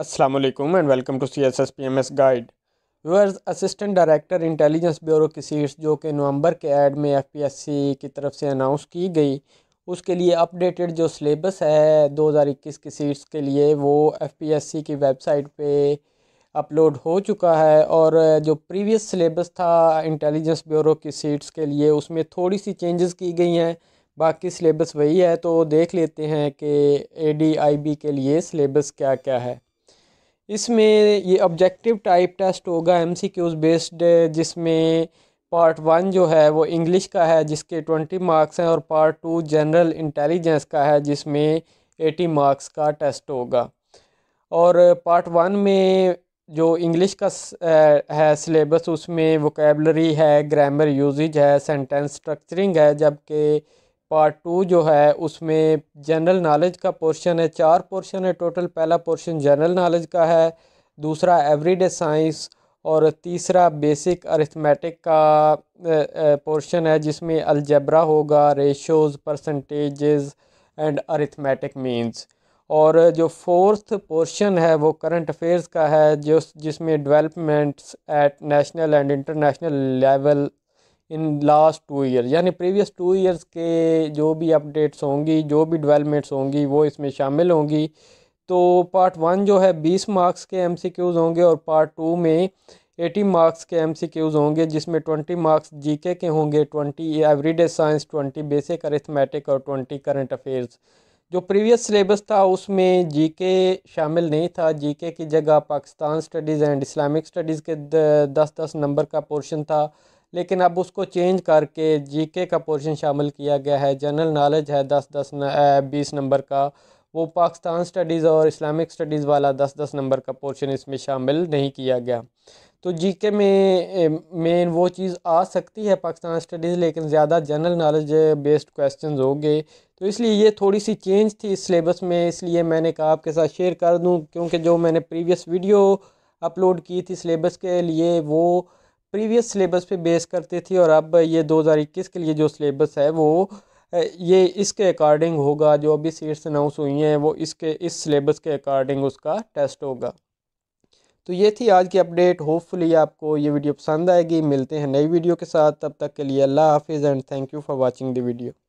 Aslam and welcome to C S S P M S guide viewers assistant director intelligence bureau की seats जो कि नवंबर के add में F P S C की तरफ से अनाउंस की गई उसके लिए अपडेटेड जो सिलेबस है दो हज़ार इक्कीस की सीट्स के लिए वो एफ पी एस सी की वेबसाइट पे अपलोड हो चुका है और जो प्रीवियस सिलेबस था इंटेलिजेंस ब्यूरो की सीट्स के लिए उसमें थोड़ी सी चेंजेस की गई हैं बाकी सिलेबस वही है तो देख लेते हैं कि ए डी आई बी के लिए सिलेबस क्या क्या है इसमें ये ऑब्जेक्टिव टाइप टेस्ट होगा एम सी क्यूज़ बेस्ड जिसमें पार्ट वन जो है वो इंग्लिश का है जिसके ट्वेंटी मार्क्स हैं और पार्ट टू जनरल इंटेलिजेंस का है जिसमें एटी मार्क्स का टेस्ट होगा और पार्ट वन में जो इंग्लिश का है सिलेबस उसमें वोकेबलरी है ग्रामर यूजेज है सेंटेंस स्ट्रक्चरिंग है जबकि पार्ट टू जो है उसमें जनरल नॉलेज का पोर्शन है चार पोर्शन है टोटल पहला पोर्शन जनरल नॉलेज का है दूसरा एवरीडे साइंस और तीसरा बेसिक अरिथमेटिक का पोर्शन है जिसमें अलजबरा होगा ratios percentages and arithmetic means और जो फोर्थ पोर्शन है वो करंट अफेयर्स का है जो जिसमें developments at national and international level in last two year यानी प्रीवियस टू ईयर्स के जो भी अपडेट्स होंगी जो भी डेवलपमेंट्स होंगी वो इसमें शामिल होंगी तो पार्ट वन जो है बीस मार्क्स के एम सी क्यूज़ होंगे और पार्ट टू में एटी मार्क्स के एम सी क्यूज़ होंगे जिसमें ट्वेंटी मार्क्स जी के होंगे twenty everyday science twenty basic arithmetic और ट्वेंटी करंट अफेयर्स जो प्रीवियस सिलेबस था उसमें जी के शामिल नहीं था जी के की जगह Pakistan studies and Islamic studies के दस दस नंबर का पोर्शन था लेकिन अब उसको चेंज करके जीके का पोर्शन शामिल किया गया है जनरल नॉलेज है दस दस न, बीस नंबर का वो पाकिस्तान स्टडीज़ और इस्लामिक स्टडीज़ वाला दस दस नंबर का पोर्शन इसमें शामिल नहीं किया गया तो जीके में मेन वो चीज़ आ सकती है पाकिस्तान स्टडीज़ लेकिन ज़्यादा जनरल नॉलेज बेस्ड क्वेश्चंस होंगे तो इसलिए ये थोड़ी सी चेंज थी इस सिलेबस में इसलिए मैंने कहा आपके साथ शेयर कर दूं क्योंकि जो मैंने प्रीवियस वीडियो अपलोड की थी सिलेबस के लिए वो प्रीवियस सिलेबस पे बेस करती थी और अब ये 2021 के लिए जो सिलेबस है वो ये इसके अकॉर्डिंग होगा जो अभी सीट्स अनाउंस हुई हैं वो इसके इस सिलेबस के अकॉर्डिंग उसका टेस्ट होगा तो ये थी आज की अपडेट होपफुली आपको ये वीडियो पसंद आएगी मिलते हैं नई वीडियो के साथ तब तक के लिए अल्लाह हाफिज़ and thank you for watching the video